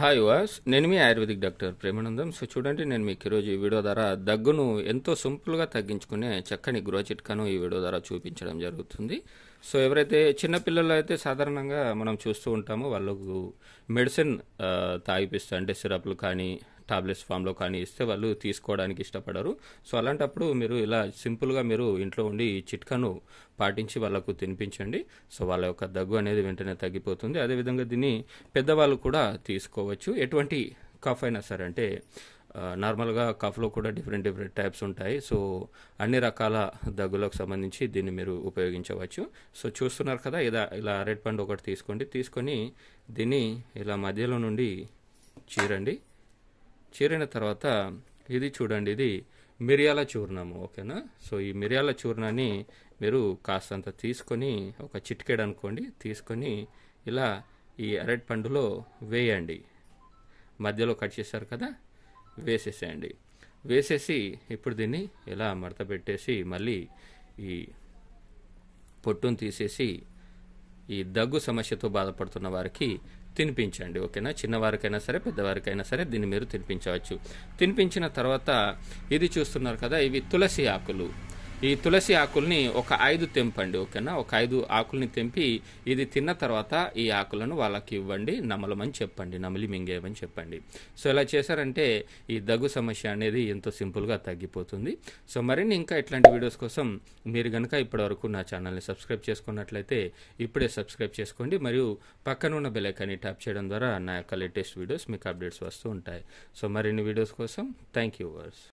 hi వాస్ నేను మీ ఆయుర్వేదిక్ డాక్టర్ ప్రేమానందం సో చూడండి నేను మీకు ఈరోజు ఈ వీడియో ద్వారా దగ్గును ఎంతో సింపుల్గా తగ్గించుకునే చక్కని గృహ చిట్కాను ఈ వీడియో ద్వారా చూపించడం జరుగుతుంది సో ఎవరైతే చిన్నపిల్లలు అయితే సాధారణంగా మనం చూస్తూ ఉంటామో వాళ్ళకు మెడిసిన్ తాగిపిస్తూ అంటే సిరప్లు కానీ టాబ్లెట్స్ ఫామ్లో కానీ ఇస్తే వాళ్ళు తీసుకోవడానికి ఇష్టపడరు సో అలాంటప్పుడు మీరు ఇలా సింపుల్గా మీరు ఇంట్లో ఉండి ఈ చిట్కాను పాటించి వాళ్ళకు తినిపించండి సో వాళ్ళ యొక్క దగ్గు అనేది వెంటనే తగ్గిపోతుంది అదేవిధంగా దీన్ని పెద్దవాళ్ళు కూడా తీసుకోవచ్చు ఎటువంటి కఫ్ అయినా సరే అంటే నార్మల్గా కఫ్లో కూడా డిఫరెంట్ డిఫరెంట్ టైప్స్ ఉంటాయి సో అన్ని రకాల దగ్గులకు సంబంధించి దీన్ని మీరు ఉపయోగించవచ్చు సో చూస్తున్నారు కదా ఇలా ఇలా అరటి పండు ఒకటి తీసుకోండి తీసుకొని దీన్ని ఇలా మధ్యలో నుండి చీరండి చేరిన తర్వాత ఇది చూడండి ఇది మిరియాల చూర్ణము ఓకేనా సో ఈ మిరియాల చూర్ణాన్ని మీరు కాస్తంత తీసుకొని ఒక చిటికెడ్ అనుకోండి తీసుకొని ఇలా ఈ అరటి పండులో వేయండి మధ్యలో కట్ చేశారు కదా వేసేసేయండి వేసేసి ఇప్పుడు దీన్ని ఇలా మడత పెట్టేసి మళ్ళీ ఈ పొట్టును తీసేసి ఈ దగ్గు సమస్యతో బాధపడుతున్న వారికి తినిపించండి ఓకేనా చిన్నవారికైనా సరే పెద్దవారికైనా సరే దీన్ని మీరు తినిపించవచ్చు తినిపించిన తర్వాత ఇది చూస్తున్నారు కదా ఇవి తులసి ఆకులు ఈ తులసి ఆకుల్ని ఒక ఐదు తెంపండి ఓకేనా ఒక ఐదు ఆకుల్ని తెంపి ఇది తిన్న తర్వాత ఈ ఆకులను వాళ్ళకి ఇవ్వండి నమలమని చెప్పండి నమిలి మింగేయమని చెప్పండి సో ఇలా చేశారంటే ఈ దగ్గు సమస్య అనేది ఎంతో సింపుల్గా తగ్గిపోతుంది సో మరిన్ని ఇంకా ఇట్లాంటి వీడియోస్ కోసం మీరు కనుక ఇప్పటివరకు నా ఛానల్ని సబ్స్క్రైబ్ చేసుకున్నట్లయితే ఇప్పుడే సబ్స్క్రైబ్ చేసుకోండి మరియు పక్కన ఉన్న బెలైకాన్ని ట్యాప్ చేయడం ద్వారా నా యొక్క లేటెస్ట్ వీడియోస్ మీకు అప్డేట్స్ వస్తూ ఉంటాయి సో మరిన్ని వీడియోస్ కోసం థ్యాంక్ యూ వర్స్